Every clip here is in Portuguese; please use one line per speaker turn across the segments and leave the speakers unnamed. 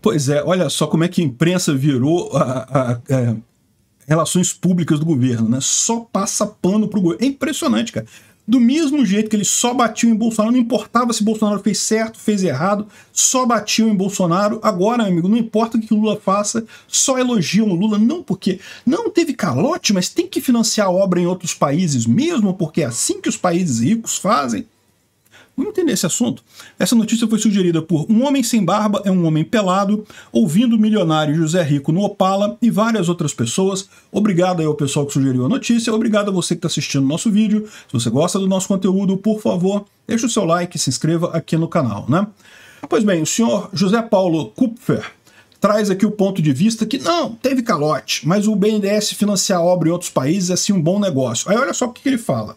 Pois é, olha só como é que a imprensa virou a, a, a é, relações públicas do governo, né? Só passa pano pro governo. É impressionante, cara. Do mesmo jeito que eles só batiam em Bolsonaro, não importava se Bolsonaro fez certo, fez errado, só batiam em Bolsonaro. Agora, amigo, não importa o que o Lula faça, só elogiam o Lula. Não porque não teve calote, mas tem que financiar obra em outros países mesmo, porque é assim que os países ricos fazem. Vamos entender esse assunto? Essa notícia foi sugerida por Um Homem Sem Barba é um Homem Pelado, ouvindo o milionário José Rico no Opala e várias outras pessoas. Obrigado aí ao pessoal que sugeriu a notícia, obrigado a você que está assistindo o nosso vídeo. Se você gosta do nosso conteúdo, por favor, deixe o seu like e se inscreva aqui no canal, né? Pois bem, o senhor José Paulo Kupfer traz aqui o ponto de vista que não, teve calote, mas o BNDES financiar obra em outros países é assim um bom negócio. Aí olha só o que, que ele fala.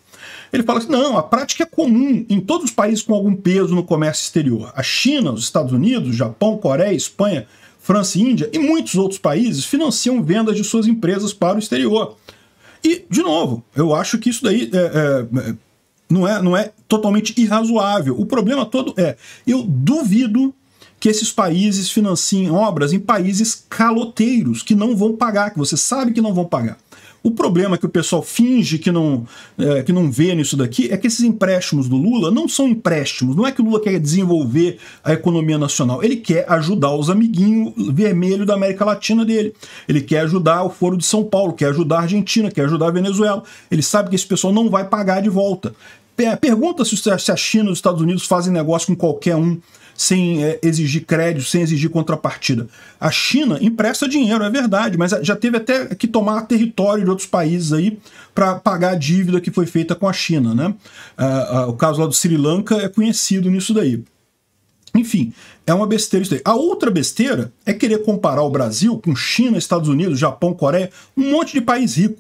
Ele fala assim: não, a prática é comum em todos os países com algum peso no comércio exterior. A China, os Estados Unidos, Japão, Coreia, Espanha, França e Índia e muitos outros países financiam vendas de suas empresas para o exterior. E, de novo, eu acho que isso daí é, é, é não, é, não é totalmente irrazoável. O problema todo é: eu duvido que esses países financiem obras em países caloteiros, que não vão pagar, que você sabe que não vão pagar. O problema que o pessoal finge que não, é, que não vê nisso daqui é que esses empréstimos do Lula não são empréstimos. Não é que o Lula quer desenvolver a economia nacional. Ele quer ajudar os amiguinhos vermelhos da América Latina dele. Ele quer ajudar o Foro de São Paulo, quer ajudar a Argentina, quer ajudar a Venezuela. Ele sabe que esse pessoal não vai pagar de volta. Pergunta se a China e os Estados Unidos fazem negócio com qualquer um sem é, exigir crédito, sem exigir contrapartida. A China empresta dinheiro, é verdade, mas é, já teve até que tomar território de outros países aí para pagar a dívida que foi feita com a China. Né? Ah, ah, o caso lá do Sri Lanka é conhecido nisso daí. Enfim, é uma besteira isso daí. A outra besteira é querer comparar o Brasil com China, Estados Unidos, Japão, Coreia, um monte de país rico.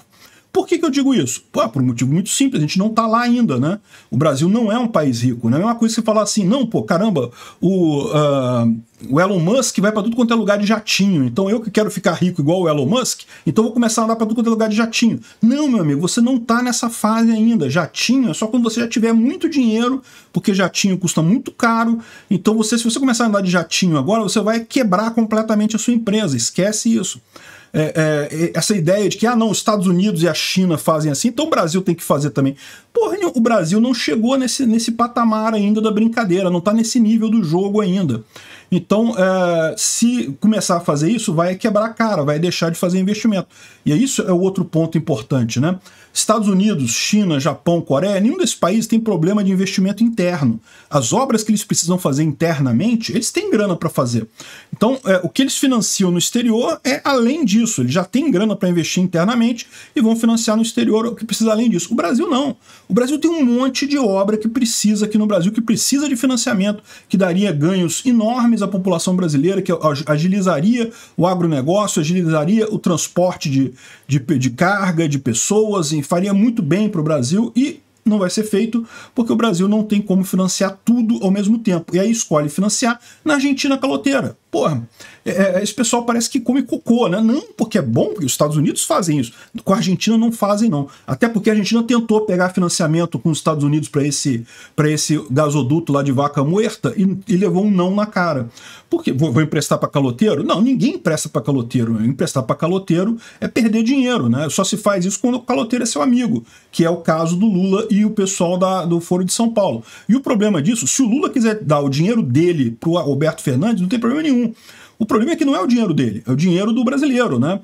Por que, que eu digo isso? Pô, por um motivo muito simples, a gente não está lá ainda, né? O Brasil não é um país rico, não né? é uma coisa que você falar assim, não, pô, caramba, o. Uh, o Elon Musk vai para tudo quanto é lugar de jatinho. Então eu que quero ficar rico igual o Elon Musk, então vou começar a andar para tudo quanto é lugar de jatinho. Não, meu amigo, você não tá nessa fase ainda. Jatinho é só quando você já tiver muito dinheiro, porque jatinho custa muito caro. Então você, se você começar a andar de jatinho agora, você vai quebrar completamente a sua empresa. Esquece isso. É, é, essa ideia de que, ah, não, os Estados Unidos e a China fazem assim, então o Brasil tem que fazer também. Porra, o Brasil não chegou nesse, nesse patamar ainda da brincadeira, não está nesse nível do jogo ainda. Então, é, se começar a fazer isso, vai quebrar a cara, vai deixar de fazer investimento. E é isso é outro ponto importante, né? Estados Unidos, China, Japão, Coreia, nenhum desses países tem problema de investimento interno. As obras que eles precisam fazer internamente, eles têm grana para fazer. Então, é, o que eles financiam no exterior é além disso. Eles já têm grana para investir internamente e vão financiar no exterior o que precisa além disso. O Brasil não. O Brasil tem um monte de obra que precisa aqui no Brasil, que precisa de financiamento, que daria ganhos enormes à população brasileira, que agilizaria o agronegócio, agilizaria o transporte de, de, de carga, de pessoas, faria muito bem para o Brasil e não vai ser feito, porque o Brasil não tem como financiar tudo ao mesmo tempo. E aí escolhe financiar na Argentina caloteira. Porra, é, é, esse pessoal parece que come cocô, né? Não porque é bom, porque os Estados Unidos fazem isso. Com a Argentina não fazem, não. Até porque a Argentina tentou pegar financiamento com os Estados Unidos para esse, esse gasoduto lá de vaca muerta e, e levou um não na cara. Porque vou, vou emprestar para caloteiro? Não, ninguém empresta para caloteiro. Emprestar para caloteiro é perder dinheiro, né? Só se faz isso quando o caloteiro é seu amigo, que é o caso do Lula e o pessoal da, do Foro de São Paulo. E o problema disso, se o Lula quiser dar o dinheiro dele para o Alberto Fernandes, não tem problema nenhum. O problema é que não é o dinheiro dele, é o dinheiro do brasileiro, né?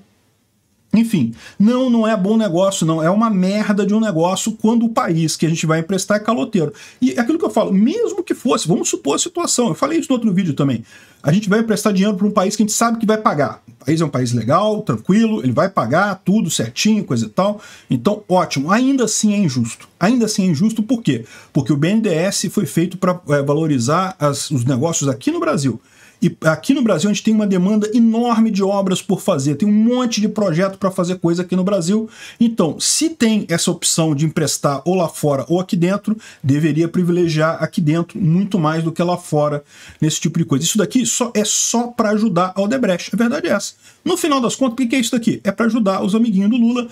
Enfim, não, não é bom negócio, não. É uma merda de um negócio quando o país que a gente vai emprestar é caloteiro. E é aquilo que eu falo, mesmo que fosse, vamos supor a situação, eu falei isso no outro vídeo também. A gente vai emprestar dinheiro para um país que a gente sabe que vai pagar. O país é um país legal, tranquilo, ele vai pagar tudo certinho, coisa e tal. Então, ótimo. Ainda assim é injusto. Ainda assim é injusto por quê? Porque o BNDES foi feito para é, eh, valorizar as, os negócios aqui no Brasil. E aqui no Brasil a gente tem uma demanda enorme de obras por fazer, tem um monte de projeto para fazer coisa aqui no Brasil. Então, se tem essa opção de emprestar ou lá fora ou aqui dentro, deveria privilegiar aqui dentro muito mais do que lá fora nesse tipo de coisa. Isso daqui só é só para ajudar a Odebrecht, a verdade é essa. No final das contas, o que é isso daqui? É para ajudar os amiguinhos do Lula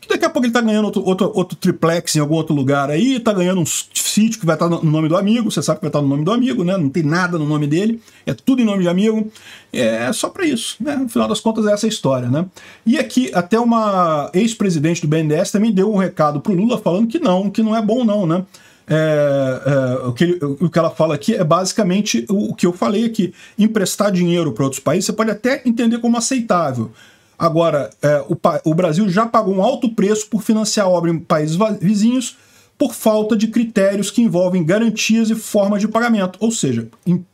que daqui a pouco ele está ganhando outro, outro, outro triplex em algum outro lugar aí, está ganhando uns sítio que vai estar no nome do amigo, você sabe que vai estar no nome do amigo, né? Não tem nada no nome dele, é tudo em nome de amigo. É só para isso, né? No final das contas é essa a história, né? E aqui até uma ex-presidente do BNDES também deu um recado pro Lula falando que não, que não é bom não, né? É, é, o, que ele, o que ela fala aqui é basicamente o, o que eu falei aqui. Emprestar dinheiro para outros países, você pode até entender como aceitável. Agora, é, o, o Brasil já pagou um alto preço por financiar obra em países vizinhos por falta de critérios que envolvem garantias e formas de pagamento, ou seja,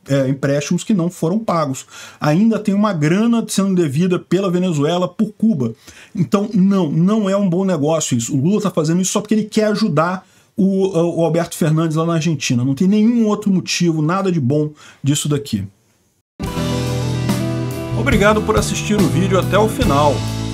é, empréstimos que não foram pagos. Ainda tem uma grana sendo devida pela Venezuela por Cuba. Então, não, não é um bom negócio isso. O Lula está fazendo isso só porque ele quer ajudar o, o Alberto Fernandes lá na Argentina. Não tem nenhum outro motivo, nada de bom disso daqui. Obrigado por assistir o vídeo até o final.